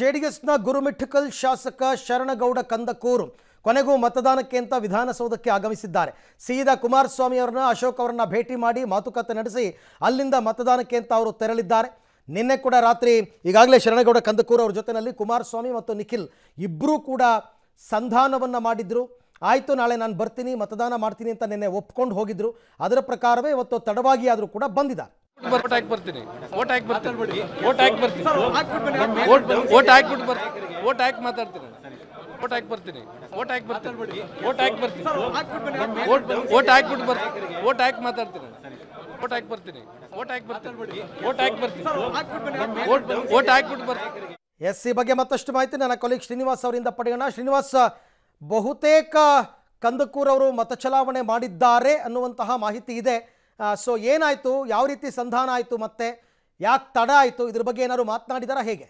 ಜೆಡಿಎಸ್ನ ಗುರುಮಿಠಕಲ್ ಶಾಸಕ ಶರಣಗೌಡ ಕಂದಕೂರು ಕೊನೆಗೂ ಮತದಾನಕ್ಕೆ ಅಂತ ವಿಧಾನಸೌಧಕ್ಕೆ ಆಗಮಿಸಿದ್ದಾರೆ ಸೀದಾ ಕುಮಾರಸ್ವಾಮಿ ಅವರನ್ನ ಅಶೋಕ್ ಅವರನ್ನ ಭೇಟಿ ಮಾಡಿ ಮಾತುಕತೆ ನಡೆಸಿ ಅಲ್ಲಿಂದ ಮತದಾನಕ್ಕೆ ಅಂತ ಅವರು ತೆರಳಿದ್ದಾರೆ ನಿನ್ನೆ ಕೂಡ ರಾತ್ರಿ ಈಗಾಗಲೇ ಶರಣಗೌಡ ಕಂದಕೂರು ಅವರ ಜೊತೆಯಲ್ಲಿ ಕುಮಾರಸ್ವಾಮಿ ಮತ್ತು ನಿಖಿಲ್ ಇಬ್ಬರೂ ಕೂಡ ಸಂಧಾನವನ್ನು ಮಾಡಿದ್ರು ಆಯಿತು ನಾಳೆ ನಾನು ಬರ್ತೀನಿ ಮತದಾನ ಮಾಡ್ತೀನಿ ಅಂತ ನಿನ್ನೆ ಒಪ್ಕೊಂಡು ಹೋಗಿದ್ರು ಅದರ ಪ್ರಕಾರವೇ ಇವತ್ತು ತಡವಾಗಿ ಆದರೂ ಕೂಡ ಬಂದಿದ್ದಾರೆ ಓಟ್ ಹಾಕಿ ಬರ್ತೀನಿ ಓಟ್ ಹಾಕಿ ಬರ್ತೀನಿ ಓಟ್ ಹಾಕಿ ಬರ್ತೀನಿ ಓಟ್ ಹಾಕ್ಬಿಟ್ಟು ಬರ್ತೀನಿ ಓಟ್ ಹಾಕಿ ಮಾತಾಡ್ತೀನಿ ಓಟ್ ಹಾಕಿ ಬರ್ತೀನಿ ಓಟ್ ಹಾಕಿ ಬರ್ತೀನಿ ಓಟ್ ಹಾಕಿ ಬರ್ತೀನಿ ಓಟ್ ಹಾಕ್ಬಿಟ್ಟು ಬರ್ತೀನಿ ಓಟ್ ಹಾಕಿ ಮಾತಾಡ್ತೀನಿ ಓಟ್ ಹಾಕಿ ಬರ್ತೀನಿ ಓಟ್ ಹಾಕಿ ಬರ್ತೀನಿ ಓಟ್ ಹಾಕಿ ಬರ್ತೀನಿ ಓಟ್ ಹಾಕ್ಬಿಟ್ಟು ಬರ್ತೀನಿ ಎಸ್ ಸಿ ಬಗ್ಗೆ ಮತ್ತಷ್ಟು ಮಾಹಿತಿ ನನ್ನ ಕೊಲೀಗ್ ಶ್ರೀನಿವಾಸ್ ಅವರಿಂದ ಪಡೆಯೋಣ ಶ್ರೀನಿವಾಸ್ ಬಹುತೇಕ ಅವರು ಮತ ಚಲಾವಣೆ ಮಾಡಿದ್ದಾರೆ ಅನ್ನುವಂತಹ ಮಾಹಿತಿ ಇದೆ ಸೊ ಏನಾಯಿತು ಯಾವ ರೀತಿ ಸಂಧಾನ ಆಯಿತು ಮತ್ತೆ ಯಾಕೆ ತಡ ಆಯಿತು ಇದ್ರ ಬಗ್ಗೆ ಏನಾದ್ರು ಮಾತನಾಡಿದಾರಾ ಹೇಗೆ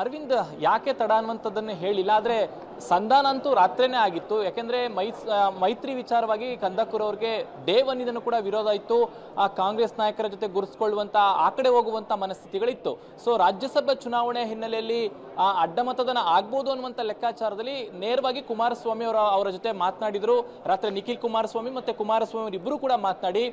ಅರವಿಂದ್ ಯಾಕೆ ತಡ ಅನ್ನುವಂಥದ್ದನ್ನು ಹೇಳಿಲ್ಲ ಆದರೆ ಸಂಧಾನ ಅಂತೂ ರಾತ್ರಿನೇ ಆಗಿತ್ತು ಯಾಕೆಂದರೆ ಮೈ ಮೈತ್ರಿ ವಿಚಾರವಾಗಿ ಕಂದಕೂರ್ ಡೇ ಒನ್ ಇದನ್ನು ಕೂಡ ವಿರೋಧ ಇತ್ತು ಆ ಕಾಂಗ್ರೆಸ್ ನಾಯಕರ ಜೊತೆ ಗುರುಸ್ಕೊಳ್ಳುವಂಥ ಆ ಕಡೆ ಹೋಗುವಂಥ ಮನಸ್ಥಿತಿಗಳಿತ್ತು ಸೊ ರಾಜ್ಯಸಭಾ ಚುನಾವಣೆ ಹಿನ್ನೆಲೆಯಲ್ಲಿ ಆ ಅಡ್ಡ ಮತದಾನ ಆಗ್ಬೋದು ಅನ್ನುವಂಥ ಲೆಕ್ಕಾಚಾರದಲ್ಲಿ ನೇರವಾಗಿ ಕುಮಾರಸ್ವಾಮಿ ಅವರ ಅವರ ಜೊತೆ ಮಾತನಾಡಿದರು ರಾತ್ರಿ ನಿಖಿಲ್ ಕುಮಾರಸ್ವಾಮಿ ಮತ್ತು ಕುಮಾರಸ್ವಾಮಿ ಇಬ್ಬರು ಕೂಡ ಮಾತನಾಡಿ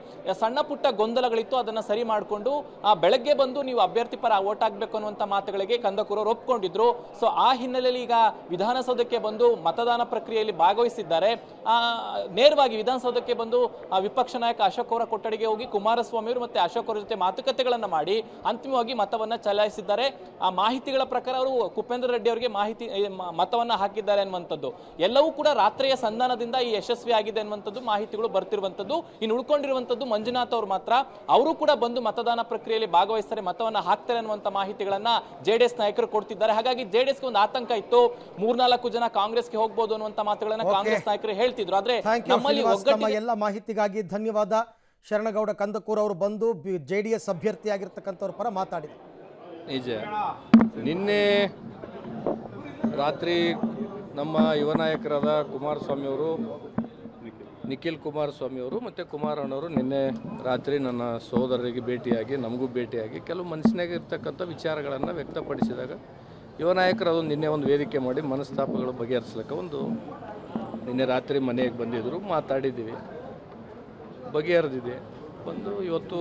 ಸಣ್ಣ ಪುಟ್ಟ ಗೊಂದಲಗಳಿತ್ತು ಅದನ್ನು ಸರಿ ಮಾಡಿಕೊಂಡು ಆ ಬೆಳಗ್ಗೆ ಬಂದು ನೀವು ಅಭ್ಯರ್ಥಿ ಪರ ಓಟ್ ಆಗಬೇಕು ಅನ್ನುವಂಥ ಮಾತುಗಳಿಗೆ ಕಂದಕೂರು ಒಪ್ಕೊಂಡಿದ್ರು ಸೊ ಆ ಹಿನ್ನೆಲೆಯಲ್ಲಿ ಈಗ ವಿಧಾನಸೌಧಕ್ಕೆ ಬಂದು ಮತದಾನ ಪ್ರಕ್ರಿಯೆಯಲ್ಲಿ ಭಾಗವಹಿಸಿದ್ದಾರೆ ನೇರವಾಗಿ ವಿಧಾನಸೌಧಕ್ಕೆ ಬಂದು ವಿಪಕ್ಷ ನಾಯಕ ಅಶೋಕ್ ಅವರ ಕೊಠಡಿಗೆ ಹೋಗಿ ಕುಮಾರಸ್ವಾಮಿ ಅವರು ಮತ್ತೆ ಅಶೋಕ್ ಅವರ ಜೊತೆ ಮಾತುಕತೆಗಳನ್ನು ಮಾಡಿ ಅಂತಿಮವಾಗಿ ಮತವನ್ನು ಚಲಾಯಿಸಿದ್ದಾರೆ ಆ ಮಾಹಿತಿಗಳ ಪ್ರಕಾರ ಅವರು ಕುಪೇಂದ್ರ ರೆಡ್ಡಿ ಅವರಿಗೆ ಮಾಹಿತಿ ಮತವನ್ನ ಹಾಕಿದ್ದಾರೆ ಅನ್ನುವಂಥದ್ದು ಎಲ್ಲವೂ ಕೂಡ ರಾತ್ರಿಯ ಸಂಧಾನದಿಂದ ಈ ಯಶಸ್ವಿ ಆಗಿದೆ ಅನ್ನುವಂಥದ್ದು ಮಾಹಿತಿಗಳು ಬರ್ತಿರುವಂಥದ್ದು ಇನ್ನು ಉಳ್ಕೊಂಡಿರುವಂಥದ್ದು ಮಂಜುನಾಥ್ ಅವರು ಮಾತ್ರ ಅವರು ಕೂಡ ಬಂದು ಮತದಾನ ಪ್ರಕ್ರಿಯೆಯಲ್ಲಿ ಭಾಗವಹಿಸ್ತಾರೆ ಮತವನ್ನ ಹಾಕ್ತಾರೆ ಅನ್ನುವಂಥ ಮಾಹಿತಿಗಳನ್ನ ಜೆಡಿಎಸ್ ನಾಯಕರು ಕೊಡ್ತಿದ್ದಾರೆ ಹಾಗಾಗಿ ಜೆಡಿಎಸ್ಗೆ ಒಂದು ಆತಂಕ ಇತ್ತು ಮೂರ್ನಾಲ್ಕು ಜನ ಕಾಂಗ್ರೆಸ್ಗೆ ಹೋಗ್ಬೋದು ಅನ್ನುವಂಥ ಮಾತುಗಳನ್ನ ಕಾಂಗ್ರೆಸ್ ನಾಯಕರು ಹೇಳ್ತಿದ್ರು ಆದ್ರೆ ನಮ್ಮಲ್ಲಿ ಎಲ್ಲ ಮಾಹಿತಿಗಾಗಿ ಧನ್ಯವಾದ ಶರಣಗೌಡ ಕಂದಕೂರ್ ಅವರು ಬಂದು ಜೆಡಿಎಸ್ ಅಭ್ಯರ್ಥಿಯಾಗಿರ್ತಕ್ಕಂಥವ್ರ ಪರ ಮಾತಾಡಿದರು ನಿಜ ನಿನ್ನೆ ರಾತ್ರಿ ನಮ್ಮ ಯುವ ನಾಯಕರಾದ ಕುಮಾರಸ್ವಾಮಿಯವರು ನಿಖಿಲ್ ಕುಮಾರಸ್ವಾಮಿಯವರು ಮತ್ತು ಕುಮಾರಣ್ಣವರು ನಿನ್ನೆ ರಾತ್ರಿ ನನ್ನ ಸಹೋದರರಿಗೆ ಭೇಟಿಯಾಗಿ ನಮಗೂ ಭೇಟಿಯಾಗಿ ಕೆಲವು ಮನಸ್ಸಿನಾಗ ಇರ್ತಕ್ಕಂಥ ವಿಚಾರಗಳನ್ನು ವ್ಯಕ್ತಪಡಿಸಿದಾಗ ಯುವ ನಾಯಕರು ಅದೊಂದು ನಿನ್ನೆ ಒಂದು ವೇದಿಕೆ ಮಾಡಿ ಮನಸ್ತಾಪಗಳು ಬಗೆಹರಿಸ್ಲಿಕ್ಕೆ ಒಂದು ನಿನ್ನೆ ರಾತ್ರಿ ಮನೆಗೆ ಬಂದಿದ್ದರು ಮಾತಾಡಿದ್ದೀವಿ ಬಗೆಹರಿದಿದೆ ಒಂದು ಇವತ್ತು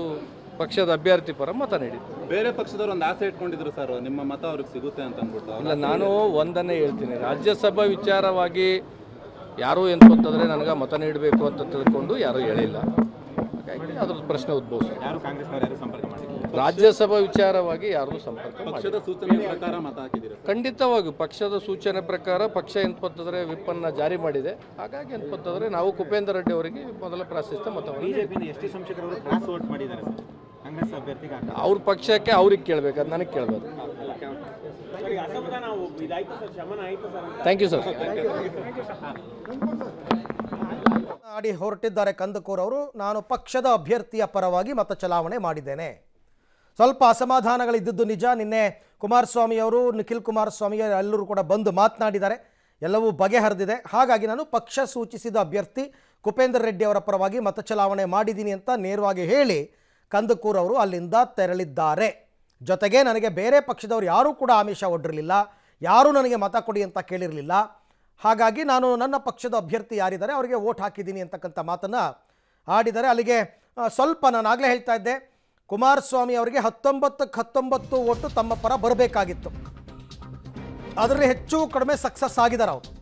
ಪಕ್ಷದ ಅಭ್ಯರ್ಥಿ ಪರ ಮತ ನೀಡಿದ್ರು ಬೇರೆ ಪಕ್ಷದವರು ಒಂದು ಆಸೆ ಇಟ್ಕೊಂಡಿದ್ರು ಸರ್ ನಿಮ್ಮ ಮತ ಅವ್ರಿಗೆ ಸಿಗುತ್ತೆ ಅಂತ ಅಂದ್ಬಿಟ್ಟು ಇಲ್ಲ ನಾನು ಒಂದನ್ನೇ ಹೇಳ್ತೀನಿ ರಾಜ್ಯಸಭಾ ವಿಚಾರವಾಗಿ ಯಾರು ಎಂತ ಅಂತಂದ್ರೆ ನನಗೆ ಮತ ನೀಡಬೇಕು ಅಂತ ತಿಳ್ಕೊಂಡು ಯಾರು ಹೇಳಿಲ್ಲ ಹಾಗಾಗಿ ಅದ್ರ ಪ್ರಶ್ನೆ ಉದ್ಭವಿಸಿದೆ ಯಾರು ಕಾಂಗ್ರೆಸ್ನವ್ರು ಯಾರು ಸಂಪರ್ಕ ರಾಜ್ಯಸಭಾ ವಿಚಾರವಾಗಿ ಯಾರು ಸಂಪರ್ಕ ಪಕ್ಷದ ಸೂಚನೆ ಪ್ರಕಾರ ಮತ ಹಾಕಿದ್ದೀರಾ ಖಂಡಿತವಾಗಿ ಪಕ್ಷದ ಸೂಚನೆ ಪ್ರಕಾರ ಪಕ್ಷ ಎಂತಂತಂದರೆ ವಿಪ್ಪನ್ನ ಜಾರಿ ಮಾಡಿದೆ ಹಾಗಾಗಿ ಎಂತಂತಂದರೆ ನಾವು ಕುಪೇಂದ್ರ ರೆಡ್ಡಿ ಅವರಿಗೆ ಮೊದಲ ಪ್ರಾಶಸ್ತ್ಯ ಮತವನ್ನು ನೀಡಿದ್ದೇವೆ. ಎಷ್ಟು ಸಂಶಯಕರವರು ಕ್ರಾಸ್ ವೋಟ್ ಮಾಡಿದ್ದಾರೆ ಅವ್ರ ಪಕ್ಷಕ್ಕೆ ಅವ್ರಿಗೆ ಕೇಳಬೇಕು ಅದು ನನಗೆ ಕೇಳಬೇಕು ಥ್ಯಾಂಕ್ ಯು ಸರ್ ಆಡಿ ಹೊರಟಿದ್ದಾರೆ ಕಂದಕೂರ್ ಅವರು ನಾನು ಪಕ್ಷದ ಅಭ್ಯರ್ಥಿಯ ಪರವಾಗಿ ಮತ ಚಲಾವಣೆ ಮಾಡಿದ್ದೇನೆ ಸ್ವಲ್ಪ ಅಸಮಾಧಾನಗಳಿದ್ದದ್ದು ನಿಜ ನಿನ್ನೆ ಅವರು ನಿಖಿಲ್ ಕುಮಾರಸ್ವಾಮಿ ಎಲ್ಲರೂ ಕೂಡ ಬಂದು ಮಾತನಾಡಿದ್ದಾರೆ ಎಲ್ಲವೂ ಬಗೆಹರಿದಿದೆ ಹಾಗಾಗಿ ನಾನು ಪಕ್ಷ ಸೂಚಿಸಿದ ಅಭ್ಯರ್ಥಿ ಕುಪೇಂದ್ರ ರೆಡ್ಡಿ ಅವರ ಪರವಾಗಿ ಮತ ಚಲಾವಣೆ ಮಾಡಿದ್ದೀನಿ ಅಂತ ನೇರವಾಗಿ ಹೇಳಿ ಕಂದಕೂರ್ ಅವರು ಅಲ್ಲಿಂದ ತೆರಳಿದ್ದಾರೆ ಜೊತೆಗೆ ನನಗೆ ಬೇರೆ ಪಕ್ಷದವರು ಯಾರೂ ಕೂಡ ಆಮಿಷ ಒಡ್ಡಿರಲಿಲ್ಲ ಯಾರೂ ನನಗೆ ಮತ ಕೊಡಿ ಅಂತ ಕೇಳಿರಲಿಲ್ಲ ಹಾಗಾಗಿ ನಾನು ನನ್ನ ಪಕ್ಷದ ಅಭ್ಯರ್ಥಿ ಯಾರಿದ್ದಾರೆ ಅವರಿಗೆ ಓಟ್ ಹಾಕಿದ್ದೀನಿ ಅಂತಕ್ಕಂಥ ಮಾತನ್ನು ಆಡಿದರೆ ಅಲ್ಲಿಗೆ ಸ್ವಲ್ಪ ನಾನು ಆಗಲೇ ಹೇಳ್ತಾ ಇದ್ದೆ ಕುಮಾರಸ್ವಾಮಿ ಅವರಿಗೆ ಹತ್ತೊಂಬತ್ತಕ್ಕೆ ಹತ್ತೊಂಬತ್ತು ಓಟು ತಮ್ಮ ಪರ ಬರಬೇಕಾಗಿತ್ತು ಅದರಲ್ಲಿ ಹೆಚ್ಚು ಕಡಿಮೆ ಸಕ್ಸಸ್ ಆಗಿದ್ದಾರೆ ಅವರು